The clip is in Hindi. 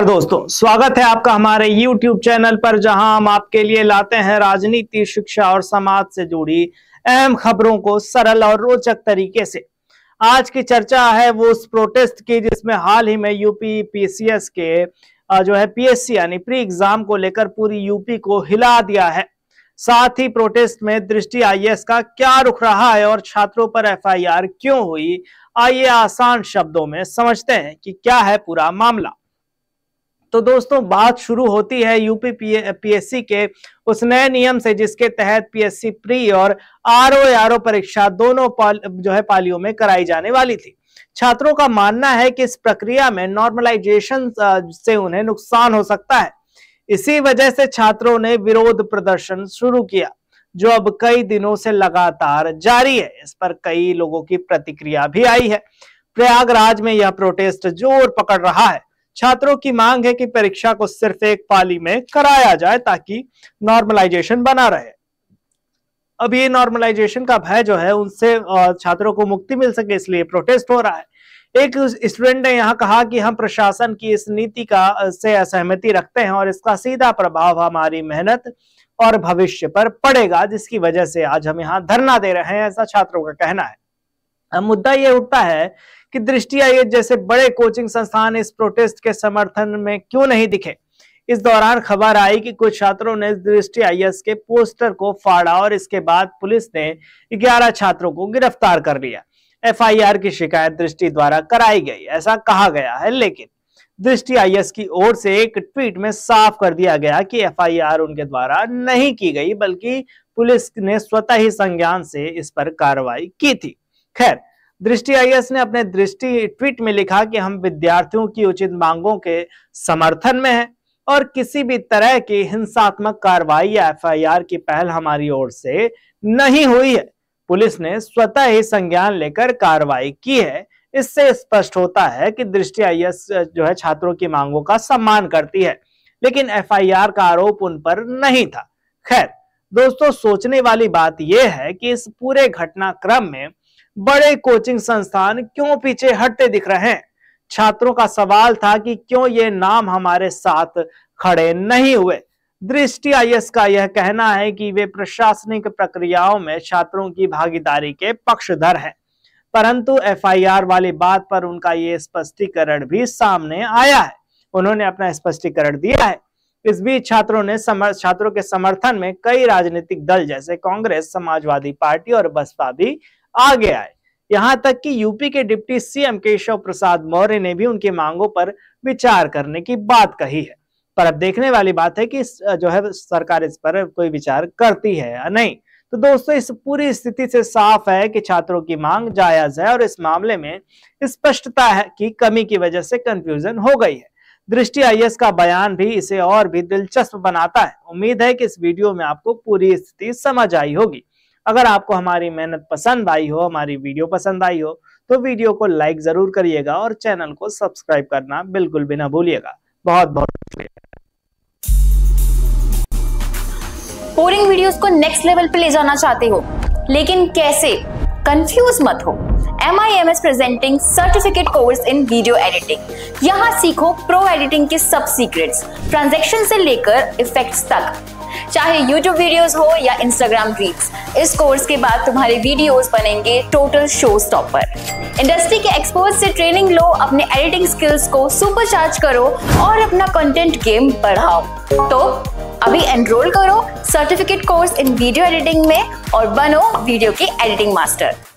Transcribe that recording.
नमस्कार दोस्तों स्वागत है आपका हमारे YouTube चैनल पर जहां हम आपके लिए लाते हैं राजनीति शिक्षा और समाज से जुड़ी अहम खबरों को सरल और रोचक तरीके से आज की चर्चा है वो उस प्रोटेस्ट की जिसमें हाल ही में यूपी पीसीएस के जो है पीएससी यानी प्री एग्जाम को लेकर पूरी यूपी को हिला दिया है साथ ही प्रोटेस्ट में दृष्टि आई का क्या रुख रहा है और छात्रों पर एफ क्यों हुई आइए आसान शब्दों में समझते हैं कि क्या है पूरा मामला तो दोस्तों बात शुरू होती है यूपी पीएससी के उस नए नियम से जिसके तहत पीएससी प्री और आरओ आरओ परीक्षा दोनों जो है पालियों में कराई जाने वाली थी छात्रों का मानना है कि इस प्रक्रिया में नॉर्मलाइजेशन से उन्हें नुकसान हो सकता है इसी वजह से छात्रों ने विरोध प्रदर्शन शुरू किया जो अब कई दिनों से लगातार जारी है इस पर कई लोगों की प्रतिक्रिया भी आई है प्रयागराज में यह प्रोटेस्ट जोर पकड़ रहा है छात्रों की मांग है कि परीक्षा को सिर्फ एक पाली में कराया जाए ताकि नॉर्मलाइजेशन बना रहे अब ये नॉर्मलाइजेशन का भय जो है उनसे छात्रों को मुक्ति मिल सके इसलिए प्रोटेस्ट हो रहा है एक स्टूडेंट ने यहाँ कहा कि हम प्रशासन की इस नीति का से असहमति रखते हैं और इसका सीधा प्रभाव हमारी मेहनत और भविष्य पर पड़ेगा जिसकी वजह से आज हम यहाँ धरना दे रहे हैं ऐसा छात्रों का कहना है मुद्दा ये उठता है कि दृष्टि आयोग जैसे बड़े कोचिंग संस्थान इस प्रोटेस्ट के समर्थन में क्यों नहीं दिखे इस दौरान खबर आई कि कुछ छात्रों ने दृष्टि आई के पोस्टर को फाड़ा और इसके बाद पुलिस ने 11 छात्रों को गिरफ्तार कर लिया एफआईआर की शिकायत दृष्टि द्वारा कराई गई ऐसा कहा गया है लेकिन दृष्टि आईएस की ओर से एक ट्वीट में साफ कर दिया गया कि एफआईआर उनके द्वारा नहीं की गई बल्कि पुलिस ने स्वतः ही संज्ञान से इस पर कार्रवाई की थी खैर दृष्टि आईएस ने अपने दृष्टि ट्वीट में लिखा कि हम विद्यार्थियों की उचित मांगों के समर्थन में हैं और किसी भी तरह की हिंसात्मक कार्रवाई या एफआईआर की पहल हमारी ओर से नहीं हुई है पुलिस ने स्वतः ही संज्ञान लेकर कार्रवाई की है इससे स्पष्ट होता है कि दृष्टि आईएस जो है छात्रों की मांगों का सम्मान करती है लेकिन एफ का आरोप उन पर नहीं था खैर दोस्तों सोचने वाली बात यह है कि इस पूरे घटनाक्रम में बड़े कोचिंग संस्थान क्यों पीछे हटते दिख रहे हैं छात्रों का सवाल था कि क्यों ये नाम हमारे साथ खड़े नहीं हुए दृष्टि आई का यह कहना है कि वे प्रशासनिक प्रक्रियाओं में छात्रों की भागीदारी के पक्षधर हैं परंतु एफआईआर वाली बात पर उनका ये स्पष्टीकरण भी सामने आया है उन्होंने अपना स्पष्टीकरण दिया है इस बीच छात्रों ने समर छात्रों के समर्थन में कई राजनीतिक दल जैसे कांग्रेस समाजवादी पार्टी और बसपा भी आगे आए यहां तक कि यूपी के डिप्टी सीएम केशव प्रसाद मौर्य ने भी उनकी मांगों पर विचार करने की बात कही है पर अब देखने वाली बात है कि जो है सरकार इस पर कोई विचार करती है या नहीं तो दोस्तों इस पूरी स्थिति से साफ है कि छात्रों की मांग जायज है और इस मामले में स्पष्टता है की कमी की वजह से कंफ्यूजन हो गई है दृष्टि आई का बयान भी इसे और भी दिलचस्प बनाता है उम्मीद है कि इस वीडियो में आपको पूरी स्थिति समझ आई होगी अगर आपको हमारी मेहनत पसंद आई हो हमारी वीडियो पसंद आई हो तो वीडियो को लाइक जरूर करिएगा और चैनल को सब्सक्राइब करना बिल्कुल भी ना भूलिएगा बहुत बहुत शुक्रिया बोरिंग वीडियोस को नेक्स्ट लेवल पे ले जाना चाहते हो लेकिन कैसे कंफ्यूज मत हो M I M S presenting certificate course in video editing यहाँ सीखो प्रो एडिटिंग के सब सीक्रेट्स ट्रांजेक्शन से लेकर इफेक्ट्स तक चाहे यूट्यूब वीडियोस हो या इंस्टाग्राम रील्स इस कोर्स के बाद तुम्हारे वीडियोस बनेंगे टोटल शो स्टॉपर इंडस्ट्री के एक्सपर्ट से ट्रेनिंग लो अपने एडिटिंग स्किल्स को सुपर चार्ज करो और अपना कंटेंट गेम बढ़ाओ तो अभी एनरोल करो certificate course in video editing में और बनो वीडियो के एडिटिंग मास्टर